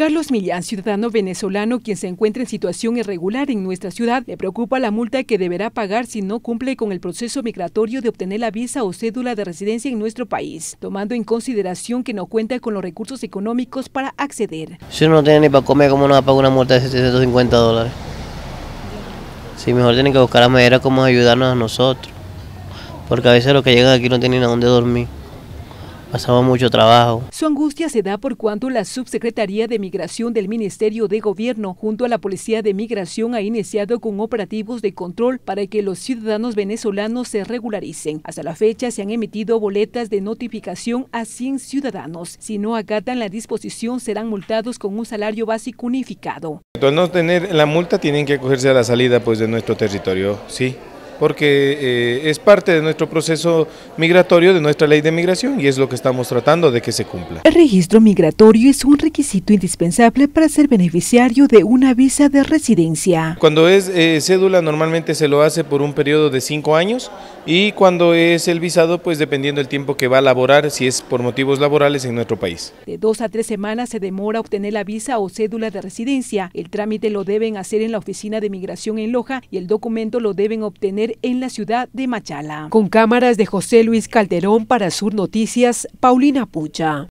Carlos Millán, ciudadano venezolano quien se encuentra en situación irregular en nuestra ciudad, le preocupa la multa que deberá pagar si no cumple con el proceso migratorio de obtener la visa o cédula de residencia en nuestro país, tomando en consideración que no cuenta con los recursos económicos para acceder. Si uno no tiene ni para comer, ¿cómo nos va a pagar una multa de 750 dólares? Sí, mejor tienen que buscar la manera como ayudarnos a nosotros, porque a veces los que llegan aquí no tienen a dónde dormir pasaba mucho trabajo. Su angustia se da por cuanto la Subsecretaría de Migración del Ministerio de Gobierno junto a la Policía de Migración ha iniciado con operativos de control para que los ciudadanos venezolanos se regularicen. Hasta la fecha se han emitido boletas de notificación a 100 ciudadanos. Si no acatan la disposición serán multados con un salario básico unificado. no tener la multa tienen que acogerse a la salida pues, de nuestro territorio, sí porque eh, es parte de nuestro proceso migratorio, de nuestra ley de migración y es lo que estamos tratando de que se cumpla. El registro migratorio es un requisito indispensable para ser beneficiario de una visa de residencia. Cuando es eh, cédula normalmente se lo hace por un periodo de cinco años y cuando es el visado pues dependiendo del tiempo que va a laborar, si es por motivos laborales en nuestro país. De dos a tres semanas se demora obtener la visa o cédula de residencia. El trámite lo deben hacer en la oficina de migración en Loja y el documento lo deben obtener en la ciudad de Machala. Con cámaras de José Luis Calderón para Sur Noticias, Paulina Pucha.